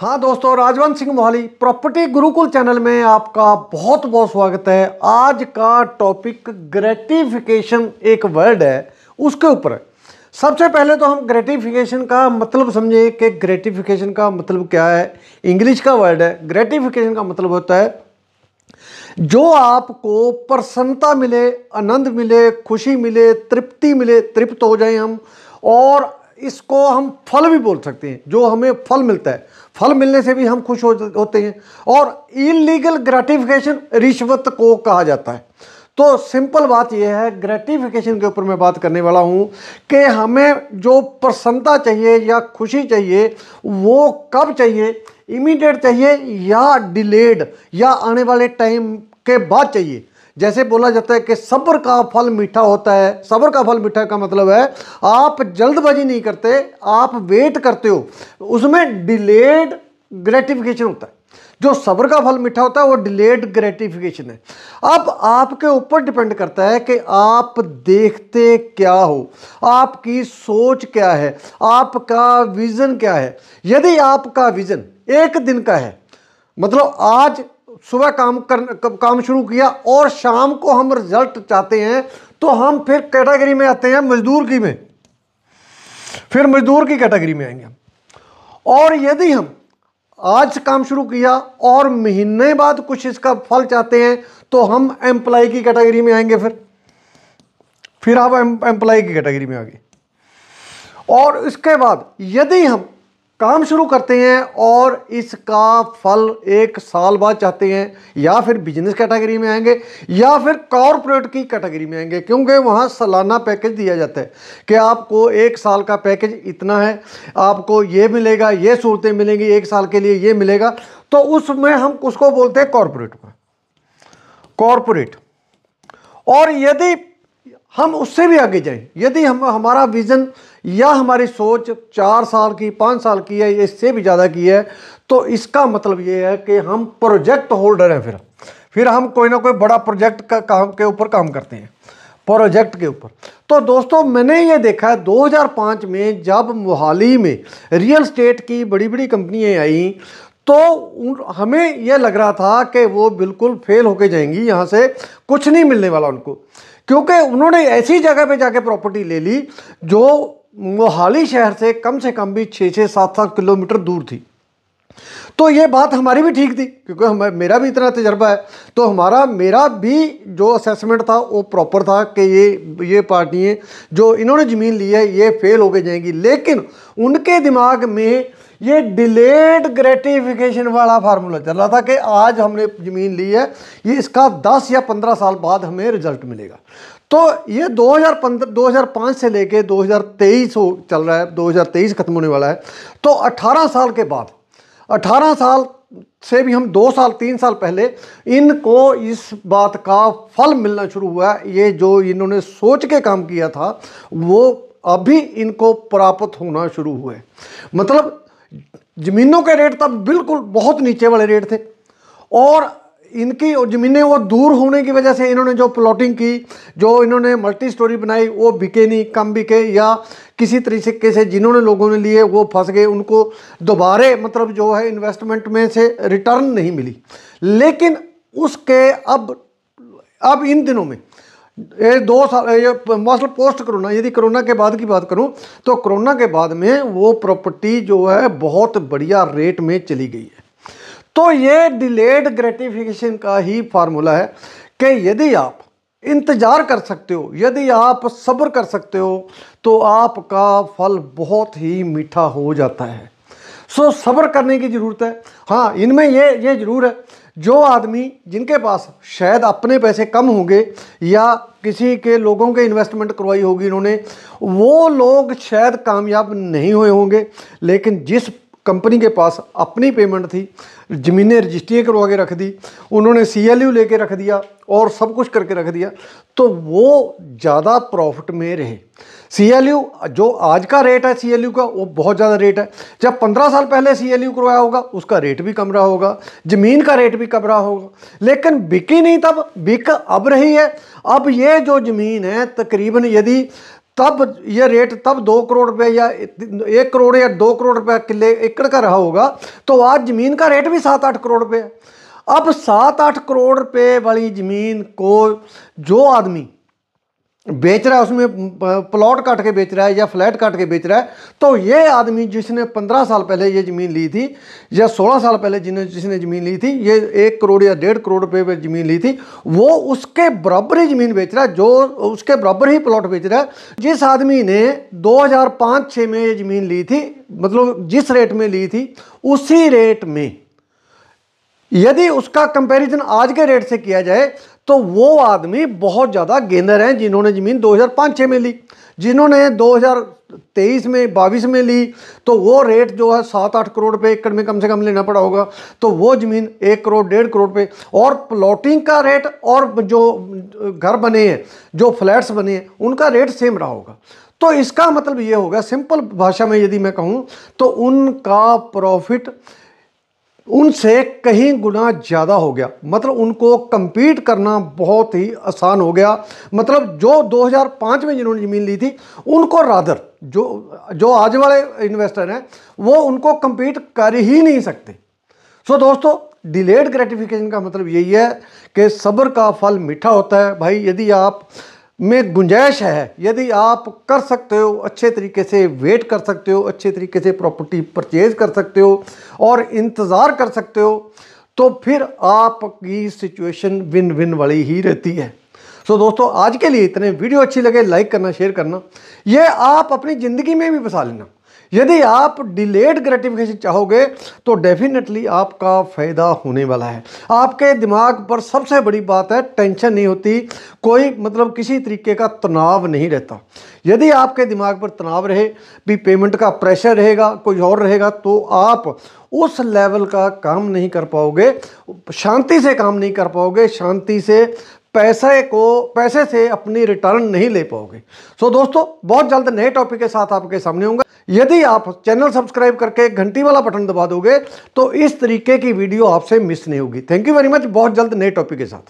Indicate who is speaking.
Speaker 1: हाँ दोस्तों Rajwant Singh Mohali property Gurukul channel में आपका बहुत बहुत स्वागत है आज का टॉपिक ग्रेटिफिकेशन एक वर्ड है उसके ऊपर सबसे पहले तो हम ग्रेटिफिकेशन का मतलब समझें कि ग्रेटिफिकेशन का मतलब क्या है इंग्लिश का वर्ड है ग्रेटिफिकेशन का मतलब होता है जो आपको प्रसन्नता मिले आनंद मिले खुशी मिले तृप्ति मिले तृप्त हो जाए हम और इसको हम फल भी बोल सकते हैं जो हमें फल मिलता है फल मिलने से भी हम खुश हो होते हैं और इलीगल ग्रेटिफिकेशन रिश्वत को कहा जाता है तो सिंपल बात यह है ग्रेटिफिकेशन के ऊपर मैं बात करने वाला हूँ कि हमें जो प्रसन्नता चाहिए या खुशी चाहिए वो कब चाहिए इमीडिएट चाहिए या डिलेड या आने वाले टाइम के बाद चाहिए जैसे बोला जाता है कि सब्र का फल मीठा होता है सब्र का फल मीठा का मतलब है आप जल्दबाजी नहीं करते आप वेट करते हो उसमें डिलेड ग्रेटिफिकेशन होता है जो सब्र का फल मीठा होता है वो डिलेड ग्रेटिफिकेशन है अब आपके ऊपर डिपेंड करता है कि आप देखते क्या हो आपकी सोच क्या है आपका विज़न क्या है यदि आपका विज़न एक दिन का है मतलब आज सुबह काम कर काम शुरू किया और शाम को हम रिजल्ट चाहते हैं तो हम फिर कैटेगरी में आते हैं मजदूर की में फिर मजदूर की कैटेगरी में आएंगे और यदि हम आज काम शुरू किया और महीने बाद कुछ इसका फल चाहते हैं तो हम एम्प्लॉय की कैटेगरी में आएंगे फिर फिर आप एम्प्लॉय की कैटेगरी में आ गए और इसके बाद यदि हम काम शुरू करते हैं और इसका फल एक साल बाद चाहते हैं या फिर बिजनेस कैटेगरी में आएंगे या फिर कॉरपोरेट की कैटेगरी में आएंगे क्योंकि वहाँ सालाना पैकेज दिया जाता है कि आपको एक साल का पैकेज इतना है आपको ये मिलेगा ये सूरतें मिलेंगी एक साल के लिए ये मिलेगा तो उसमें हम उसको बोलते हैं कॉरपोरेट में कॉरपोरेट और यदि हम उससे भी आगे जाएं यदि हम हमारा विज़न या हमारी सोच चार साल की पाँच साल की है इससे भी ज़्यादा की है तो इसका मतलब ये है कि हम प्रोजेक्ट होल्डर हैं फिर फिर हम कोई ना कोई बड़ा प्रोजेक्ट का काम के ऊपर काम करते हैं प्रोजेक्ट के ऊपर तो दोस्तों मैंने ये देखा है 2005 में जब मोहाली में रियल स्टेट की बड़ी बड़ी कंपनियाँ आईं तो हमें यह लग रहा था कि वो बिल्कुल फेल होके जाएंगी यहाँ से कुछ नहीं मिलने वाला उनको क्योंकि उन्होंने ऐसी जगह पे जाके प्रॉपर्टी ले ली जो मोहाली शहर से कम से कम भी छः छः सात सात किलोमीटर दूर थी तो ये बात हमारी भी ठीक थी क्योंकि हमें मेरा भी इतना तजर्बा है तो हमारा मेरा भी जो असेसमेंट था वो प्रॉपर था कि ये ये पार्टियाँ जो इन्होंने ज़मीन ली है ये फेल हो के जाएंगी लेकिन उनके दिमाग में ये डिलेड ग्रेटिफिकेशन वाला फार्मूला चल रहा था कि आज हमने ज़मीन ली है ये इसका 10 या 15 साल बाद हमें रिज़ल्ट मिलेगा तो ये 2015 2005 से लेके 2023 चल रहा है 2023 ख़त्म होने वाला है तो 18 साल के बाद 18 साल से भी हम दो साल तीन साल पहले इनको इस बात का फल मिलना शुरू हुआ है ये जो इन्होंने सोच के काम किया था वो अभी इनको प्राप्त होना शुरू हुए मतलब ज़मीनों के रेट तब बिल्कुल बहुत नीचे वाले रेट थे और इनकी ज़मीनें वो दूर होने की वजह से इन्होंने जो प्लॉटिंग की जो इन्होंने मल्टी स्टोरी बनाई वो बिके नहीं कम बिके या किसी तरीके से जिन्होंने लोगों ने लिए वो फंस गए उनको दोबारे मतलब जो है इन्वेस्टमेंट में से रिटर्न नहीं मिली लेकिन उसके अब अब इन दिनों में ये दो साल ये मसल पोस्ट करोना यदि कोरोना के बाद की बात करूं तो कोरोना के बाद में वो प्रॉपर्टी जो है बहुत बढ़िया रेट में चली गई है तो ये डिलेड ग्रेटिफिकेशन का ही फार्मूला है कि यदि आप इंतज़ार कर सकते हो यदि आप सब्र कर सकते हो तो आपका फल बहुत ही मीठा हो जाता है सो सब्र करने की ज़रूरत है हाँ इनमें ये ये ज़रूर है जो आदमी जिनके पास शायद अपने पैसे कम होंगे या किसी के लोगों के इन्वेस्टमेंट करवाई होगी इन्होंने वो लोग शायद कामयाब नहीं हुए होंगे लेकिन जिस कंपनी के पास अपनी पेमेंट थी ज़मीनें रजिस्ट्रियाँ करवा के रख दी उन्होंने सी एल यू लेके रख दिया और सब कुछ करके रख दिया तो वो ज़्यादा प्रॉफिट में रहे सी एल यू जो आज का रेट है सी एल यू का वो बहुत ज़्यादा रेट है जब पंद्रह साल पहले सी एल यू करवाया होगा उसका रेट भी कम रहा होगा ज़मीन का रेट भी कम रहा होगा लेकिन बिकी नहीं तब बिक अब रही है अब ये जो ज़मीन है तकरीबन यदि तब ये रेट तब दो करोड़ रुपये या एक करोड़ या दो करोड़ रुपये किले एकड़ का रहा होगा तो आज ज़मीन का रेट भी सात आठ करोड़ रुपये है अब सात आठ करोड़ रुपये वाली ज़मीन को जो आदमी बेच रहा है उसमें प्लॉट काट के बेच रहा है या फ्लैट काट के बेच रहा है तो ये आदमी जिसने पंद्रह साल पहले ये ज़मीन ली थी या सोलह साल पहले जिन्हें जिसने ज़मीन ली थी ये एक करोड़ या डेढ़ करोड़ रुपए पर ज़मीन ली थी वो उसके बराबर ही ज़मीन बेच रहा है जो उसके बराबर ही प्लॉट बेच रहा है जिस आदमी ने दो हज़ार में ये ज़मीन ली थी मतलब जिस रेट में ली थी उसी रेट में यदि उसका कंपैरिजन आज के रेट से किया जाए तो वो आदमी बहुत ज़्यादा गेंदर हैं जिन्होंने ज़मीन 2005-6 में ली जिन्होंने 2023 में बाईस में ली तो वो रेट जो है सात आठ करोड़ पे एकड़ में कम से कम लेना पड़ा होगा तो वो ज़मीन एक करोड़ डेढ़ करोड़ पे और प्लॉटिंग का रेट और जो घर बने हैं जो फ्लैट्स बने हैं उनका रेट सेम रहा होगा तो इसका मतलब ये होगा सिंपल भाषा में यदि मैं कहूँ तो उनका प्रॉफिट उनसे कहीं गुना ज़्यादा हो गया मतलब उनको कम्पीट करना बहुत ही आसान हो गया मतलब जो 2005 में जिन्होंने ज़मीन ली थी उनको रादर जो जो आज वाले इन्वेस्टर हैं वो उनको कम्पीट कर ही नहीं सकते सो दोस्तों डिलेड ग्रेटिफिकेशन का मतलब यही है कि सब्र का फल मीठा होता है भाई यदि आप में गुंजाइश है यदि आप कर सकते हो अच्छे तरीके से वेट कर सकते हो अच्छे तरीके से प्रॉपर्टी परचेज कर सकते हो और इंतज़ार कर सकते हो तो फिर आपकी सिचुएशन विन विन वाली ही रहती है सो so, दोस्तों आज के लिए इतने वीडियो अच्छी लगे लाइक करना शेयर करना ये आप अपनी ज़िंदगी में भी बसा लेना यदि आप डिलेड ग्रेटिफिकेशन चाहोगे तो डेफिनेटली आपका फ़ायदा होने वाला है आपके दिमाग पर सबसे बड़ी बात है टेंशन नहीं होती कोई मतलब किसी तरीके का तनाव नहीं रहता यदि आपके दिमाग पर तनाव रहे भी पेमेंट का प्रेशर रहेगा कोई और रहेगा तो आप उस लेवल का काम नहीं कर पाओगे शांति से काम नहीं कर पाओगे शांति से पैसे को पैसे से अपनी रिटर्न नहीं ले पाओगे सो दोस्तों बहुत जल्द नए टॉपिक के साथ आपके सामने होंगे यदि आप चैनल सब्सक्राइब करके घंटी वाला बटन दबा दोगे तो इस तरीके की वीडियो आपसे मिस नहीं होगी थैंक यू वेरी मच बहुत जल्द नए टॉपिक के साथ